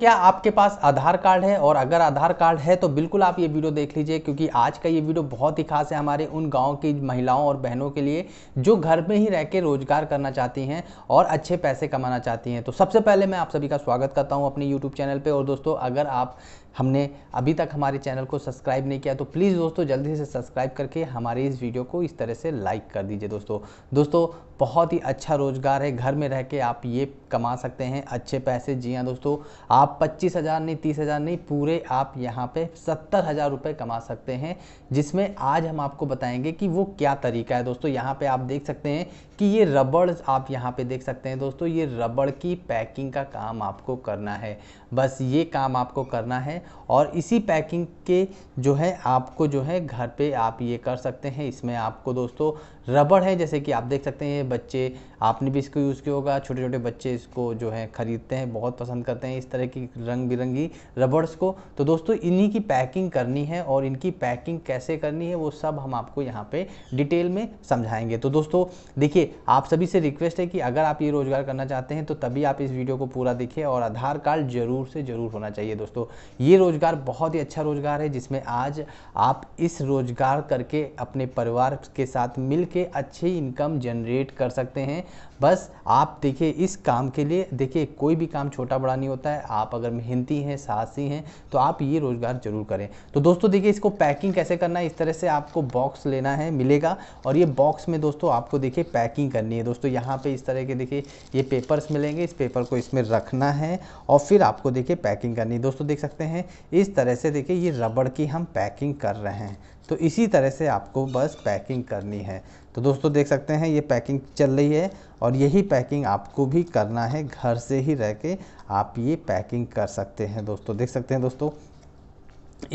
क्या आपके पास आधार कार्ड है और अगर आधार कार्ड है तो बिल्कुल आप ये वीडियो देख लीजिए क्योंकि आज का ये वीडियो बहुत ही खास है हमारे उन गांव की महिलाओं और बहनों के लिए जो घर में ही रह के रोजगार करना चाहती हैं और अच्छे पैसे कमाना चाहती हैं तो सबसे पहले मैं आप सभी का स्वागत करता हूँ अपने यूट्यूब चैनल पर और दोस्तों अगर आप हमने अभी तक हमारे चैनल को सब्सक्राइब नहीं किया तो प्लीज़ दोस्तों जल्दी से सब्सक्राइब करके हमारे इस वीडियो को इस तरह से लाइक कर दीजिए दोस्तों दोस्तों बहुत ही अच्छा रोज़गार है घर में रह के आप ये कमा सकते हैं अच्छे पैसे जी हाँ दोस्तों आप पच्चीस हज़ार नहीं तीस हज़ार नहीं पूरे आप यहाँ पे सत्तर हज़ार रुपये कमा सकते हैं जिसमें आज हम आपको बताएंगे कि वो क्या तरीका है दोस्तों यहाँ पे आप देख सकते हैं कि ये रबड़ आप यहाँ पे देख सकते हैं दोस्तों ये रबड़ की पैकिंग का काम आपको करना है बस ये काम आपको करना है और इसी पैकिंग के जो है आपको जो है घर पे आप ये कर सकते हैं इसमें आपको दोस्तों रबड़ है जैसे कि आप देख सकते हैं बच्चे आपने भी इसको यूज़ किया होगा छोटे छोटे बच्चे इसको जो है ख़रीदते हैं बहुत पसंद करते हैं इस तरह की रंग बिरंगी रबड़्स को तो दोस्तों इन्हीं की पैकिंग करनी है और इनकी पैकिंग कैसे करनी है वो सब हम आपको यहाँ पे डिटेल में समझाएंगे तो दोस्तों देखिए आप सभी से रिक्वेस्ट है कि अगर आप ये रोज़गार करना चाहते हैं तो तभी आप इस वीडियो को पूरा देखिए और आधार कार्ड जरूर से ज़रूर होना चाहिए दोस्तों ये रोज़गार बहुत ही अच्छा रोज़गार है जिसमें आज आप इस रोज़गार करके अपने परिवार के साथ मिल के अच्छी इनकम जनरेट कर सकते हैं बस आप देखिए इस काम के लिए देखिए कोई भी काम छोटा बड़ा नहीं होता है आप अगर मेहनती हैं साहसी हैं तो आप ये रोज़गार ज़रूर करें तो दोस्तों देखिए इसको पैकिंग कैसे करना है इस तरह से आपको बॉक्स लेना है मिलेगा और ये बॉक्स में दोस्तों आपको देखिए पैकिंग करनी है दोस्तों यहाँ पे इस तरह के देखिए ये पेपर्स मिलेंगे इस पेपर को इसमें रखना है और फिर आपको देखिए पैकिंग करनी है दोस्तों देख सकते हैं हैं इस तरह से देखिए ये रबड़ की हम पैकिंग कर रहे हैं तो इसी तरह से आपको बस पैकिंग करनी है तो दोस्तों देख सकते हैं ये पैकिंग चल रही है और यही पैकिंग आपको भी करना है घर से ही रह के आप ये पैकिंग कर सकते हैं दोस्तों देख सकते हैं दोस्तों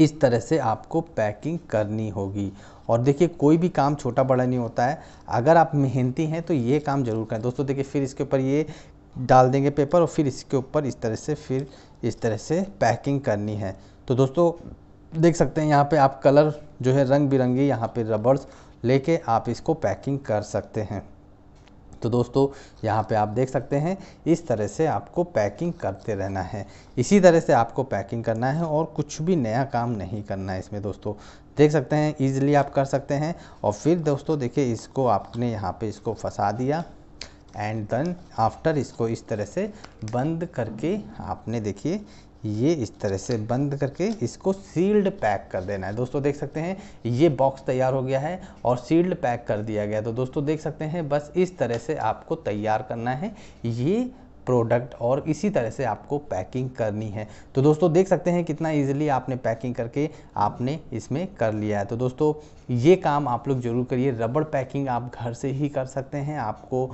इस तरह से आपको पैकिंग करनी होगी और देखिए कोई भी काम छोटा बड़ा नहीं होता है अगर आप मेहनती हैं तो ये काम जरूर करें दोस्तों देखिए फिर इसके ऊपर ये डाल देंगे पेपर और फिर इसके ऊपर इस तरह से फिर इस तरह से पैकिंग करनी है तो दोस्तों देख सकते हैं यहाँ पे आप कलर जो है रंग बिरंगी यहाँ पे रबर्स लेके आप इसको पैकिंग कर सकते हैं तो दोस्तों यहाँ पे आप देख सकते हैं इस तरह से आपको पैकिंग करते रहना है इसी तरह से आपको पैकिंग करना है और कुछ भी नया काम नहीं करना है इसमें दोस्तों देख सकते हैं ईजिली आप कर सकते हैं और फिर दोस्तों देखिए इसको आपने यहाँ पे इसको फंसा दिया एंड देन आफ्टर इसको इस तरह से बंद करके आपने देखिए ये इस तरह से बंद करके इसको सील्ड पैक कर देना है दोस्तों देख सकते हैं ये बॉक्स तैयार हो गया है और सील्ड पैक कर दिया गया तो दोस्तों देख सकते हैं बस इस तरह से आपको तैयार करना है ये प्रोडक्ट और इसी तरह से आपको पैकिंग करनी है तो दोस्तों देख सकते हैं कितना इजीली आपने पैकिंग करके आपने इसमें कर लिया है तो दोस्तों ये काम आप लोग जरूर करिए रबड़ पैकिंग आप घर से ही कर सकते हैं आपको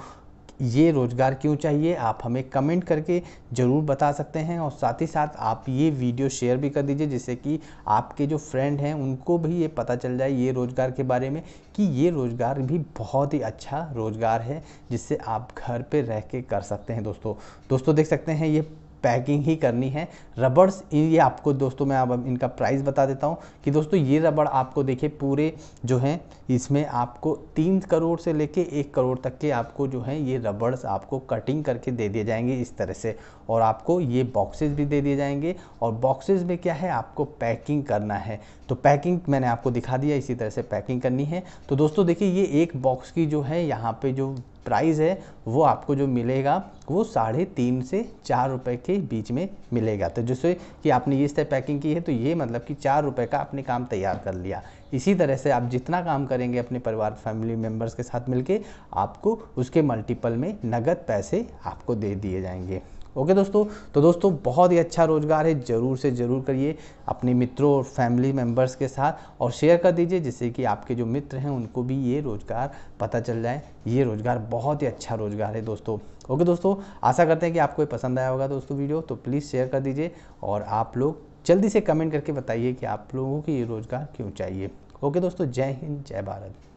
ये रोज़गार क्यों चाहिए आप हमें कमेंट करके ज़रूर बता सकते हैं और साथ ही साथ आप ये वीडियो शेयर भी कर दीजिए जिससे कि आपके जो फ्रेंड हैं उनको भी ये पता चल जाए ये रोज़गार के बारे में कि ये रोज़गार भी बहुत ही अच्छा रोज़गार है जिससे आप घर पे रह के कर सकते हैं दोस्तों दोस्तों देख सकते हैं ये पैकिंग ही करनी है रबड़स ये आपको दोस्तों मैं अब इनका प्राइस बता देता हूँ कि दोस्तों ये रबड़ आपको देखिए पूरे जो हैं इसमें आपको तीन करोड़ से लेके एक करोड़ तक के आपको जो हैं ये रबड़्स आपको कटिंग करके दे दिए जाएंगे इस तरह से और आपको ये बॉक्सेस भी दे दिए जाएंगे और बॉक्सेस में क्या है आपको पैकिंग करना है तो पैकिंग मैंने आपको दिखा दिया इसी तरह से पैकिंग करनी है तो दोस्तों देखिए ये एक बॉक्स की जो है यहाँ पर जो प्राइस है वो आपको जो मिलेगा वो साढ़े तीन से चार रुपए के बीच में मिलेगा तो जैसे कि आपने ये स्टेप पैकिंग की है तो ये मतलब कि चार रुपए का आपने काम तैयार कर लिया इसी तरह से आप जितना काम करेंगे अपने परिवार फैमिली मेम्बर्स के साथ मिलके आपको उसके मल्टीपल में नगद पैसे आपको दे दिए जाएंगे ओके दोस्तों तो दोस्तों बहुत ही अच्छा रोजगार है ज़रूर से ज़रूर करिए अपने मित्रों और फैमिली मेम्बर्स के साथ और शेयर कर दीजिए जिससे कि आपके जो मित्र हैं उनको भी ये रोज़गार पता चल जाए ये रोज़गार बहुत ही अच्छा रोज़गार है दोस्तों ओके दोस्तों आशा करते हैं कि आपको ये पसंद आया होगा दोस्तों वीडियो तो प्लीज़ शेयर कर दीजिए और आप लोग जल्दी से कमेंट करके बताइए कि आप लोगों को ये रोज़गार क्यों चाहिए ओके दोस्तों जय हिंद जय भारत